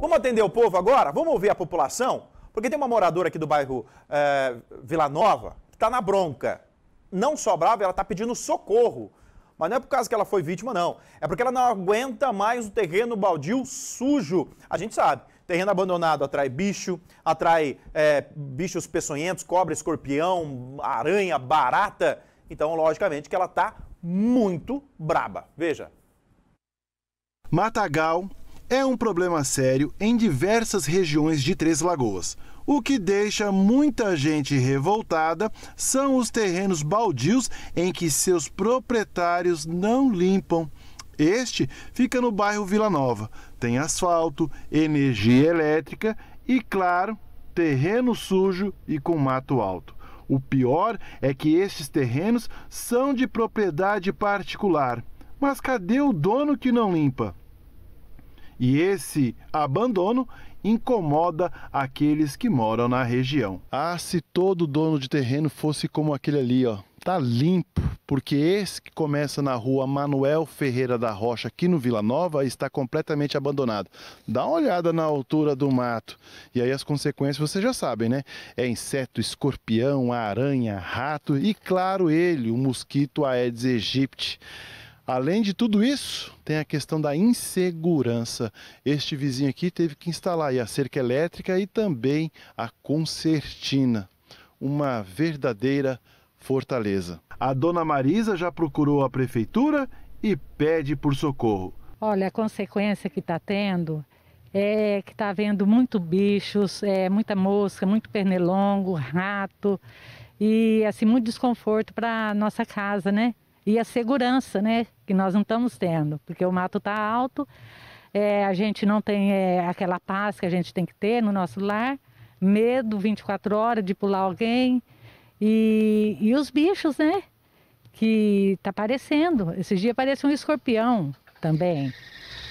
Vamos atender o povo agora? Vamos ouvir a população? Porque tem uma moradora aqui do bairro é, Vila Nova que está na bronca. Não só brava, ela está pedindo socorro. Mas não é por causa que ela foi vítima, não. É porque ela não aguenta mais o terreno baldio sujo. A gente sabe, terreno abandonado atrai bicho, atrai é, bichos peçonhentos, cobra, escorpião, aranha, barata. Então, logicamente, que ela está muito braba. Veja. Matagal, é um problema sério em diversas regiões de Três Lagoas. O que deixa muita gente revoltada são os terrenos baldios em que seus proprietários não limpam. Este fica no bairro Vila Nova. Tem asfalto, energia elétrica e, claro, terreno sujo e com mato alto. O pior é que estes terrenos são de propriedade particular. Mas cadê o dono que não limpa? e esse abandono incomoda aqueles que moram na região. Ah, se todo dono de terreno fosse como aquele ali, ó, tá limpo, porque esse que começa na rua Manuel Ferreira da Rocha, aqui no Vila Nova, está completamente abandonado. Dá uma olhada na altura do mato. E aí as consequências vocês já sabem, né? É inseto, escorpião, aranha, rato e, claro, ele, o mosquito Aedes aegypti. Além de tudo isso, tem a questão da insegurança. Este vizinho aqui teve que instalar a cerca elétrica e também a concertina. Uma verdadeira fortaleza. A dona Marisa já procurou a prefeitura e pede por socorro. Olha, a consequência que está tendo é que está havendo muito bichos, é, muita mosca, muito pernilongo, rato e assim muito desconforto para nossa casa, né? e a segurança, né? Que nós não estamos tendo, porque o mato está alto, é, a gente não tem é, aquela paz que a gente tem que ter no nosso lar, medo 24 horas de pular alguém e, e os bichos, né? Que está aparecendo. Esses dias apareceu um escorpião também,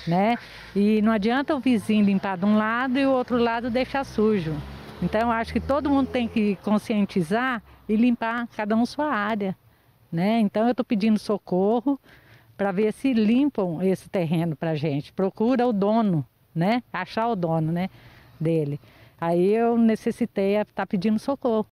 né? E não adianta o vizinho limpar de um lado e o outro lado deixar sujo. Então, acho que todo mundo tem que conscientizar e limpar cada um sua área né? Então eu estou pedindo socorro para ver se limpam esse terreno para gente. Procura o dono, né? Achar o dono, né? Dele. Aí eu necessitei estar tá pedindo socorro.